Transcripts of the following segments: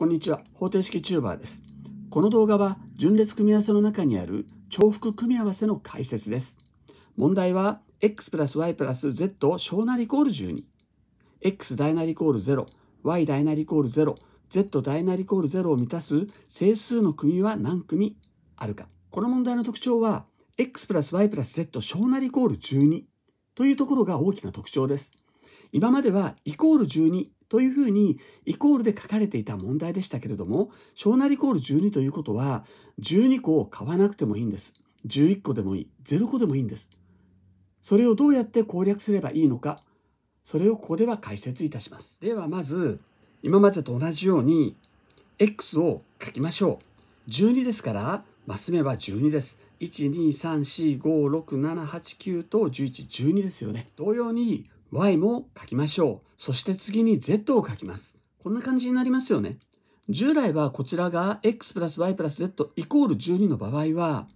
こんにちは方程式チューバーですこの動画は順列組み合わせの中にある重複組み合わせの解説です問題は x プラス y プラス z 小なりイコール 12x 大なりイコール 0y 大なりイコール 0z 大なりイコール0を満たす整数の組は何組あるかこの問題の特徴は x プラス y プラス z 小なりイコール12というところが大きな特徴です今まではイコール12というふうにイコールで書かれていた問題でしたけれども小なりイコール12ということは12個を買わなくてもいいんです11個でもいい0個でもいいんですそれをどうやって攻略すればいいのかそれをここでは解説いたしますではまず今までと同じように x を書きましょう12ですからマス目は12です123456789と1112ですよね同様に y も書きましょう。そして次に z を書きます。こんな感じになりますよね。従来はこちらが x プラス y プラス z イコール12の場合は、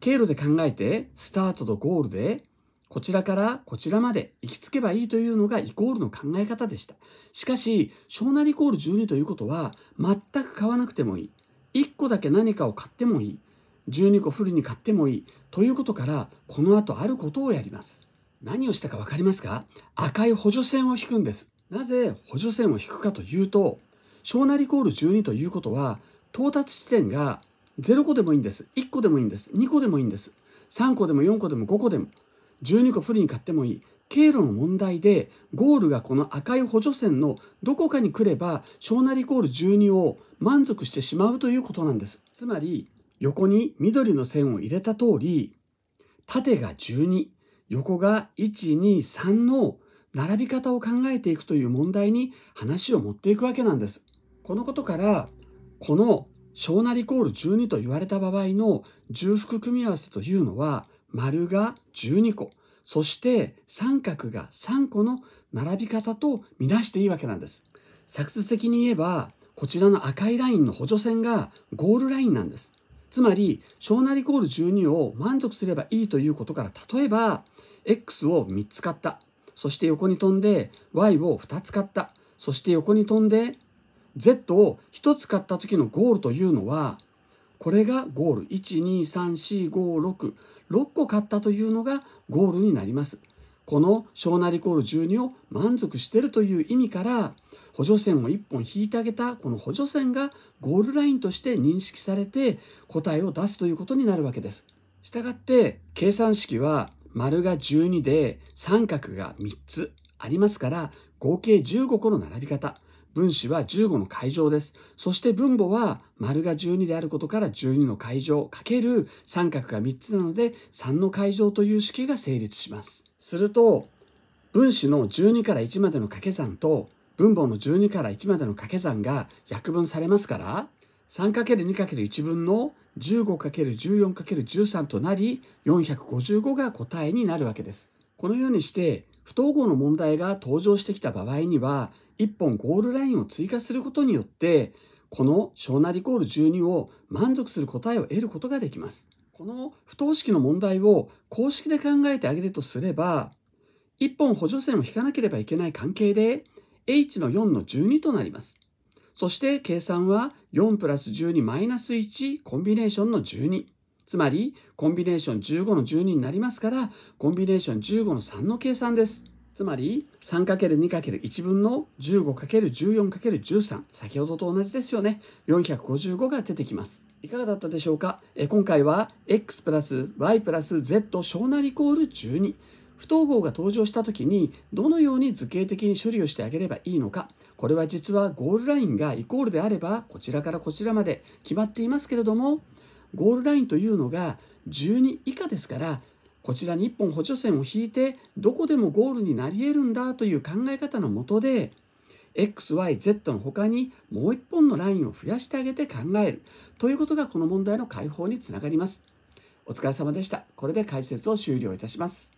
経路で考えて、スタートとゴールで、こちらからこちらまで行き着けばいいというのがイコールの考え方でした。しかし、小なりイコール12ということは、全く買わなくてもいい。1個だけ何かを買ってもいい。12個フルに買ってもいい。ということから、この後あることをやります。何をしたか分かりますか赤い補助線を引くんです。なぜ補助線を引くかというと、小なりコール12ということは、到達地点が0個でもいいんです。1個でもいいんです。2個でもいいんです。3個でも4個でも5個でも、12個フリに買ってもいい。経路の問題で、ゴールがこの赤い補助線のどこかに来れば、小なりコール12を満足してしまうということなんです。つまり、横に緑の線を入れた通り、縦が12、横が123の並び方を考えていくという問題に話を持っていくわけなんです。このことからこの小なりコール12と言われた場合の重複組み合わせというのは丸が12個そして三角が3個の並び方と見なしていいわけなんです。作図的に言えばこちらの赤いラインの補助線がゴールラインなんです。つまり、小なりイコール12を満足すればいいということから、例えば、X を3つ買った。そして横に飛んで、Y を2つ買った。そして横に飛んで、Z を1つ買った時のゴールというのは、これがゴール。1、2、3、4、5、6。6個買ったというのがゴールになります。この小なりイコール12を満足してるという意味から補助線を1本引いてあげたこの補助線がゴールラインとして認識されて答えを出すということになるわけです。したがって計算式は丸が12で三角が3つありますから合計15個の並び方分子は15の階乗です。そして分母は丸が12であることから12の階乗かける三角が3つなので3の階乗という式が成立します。すると分子の12から1までの掛け算と分母の12から1までの掛け算が約分されますから 3×2×1 分の 15×14×13 となり455が答えになるわけです。このようにして不等号の問題が登場してきた場合には1本ゴールラインを追加することによってこの小なりイコール12を満足する答えを得ることができます。この不等式の問題を公式で考えてあげるとすれば、1本補助線を引かなければいけない関係で、h の4の12となります。そして計算は4プラス12マイナス1コンビネーションの12。つまり、コンビネーション15の12になりますから、コンビネーション15の3の計算です。つまり 3×2×1 分の 15×14×13 先ほどと同じですよね455が出てきますいかがだったでしょうかえ今回は x プラス y プラス z 小なりイコール12不等号が登場した時にどのように図形的に処理をしてあげればいいのかこれは実はゴールラインがイコールであればこちらからこちらまで決まっていますけれどもゴールラインというのが12以下ですからこちらに1本補助線を引いてどこでもゴールになり得るんだという考え方のもとで XYZ の他にもう1本のラインを増やしてあげて考えるということがこの問題の解放につながります。お疲れ様でした。これで解説を終了いたします。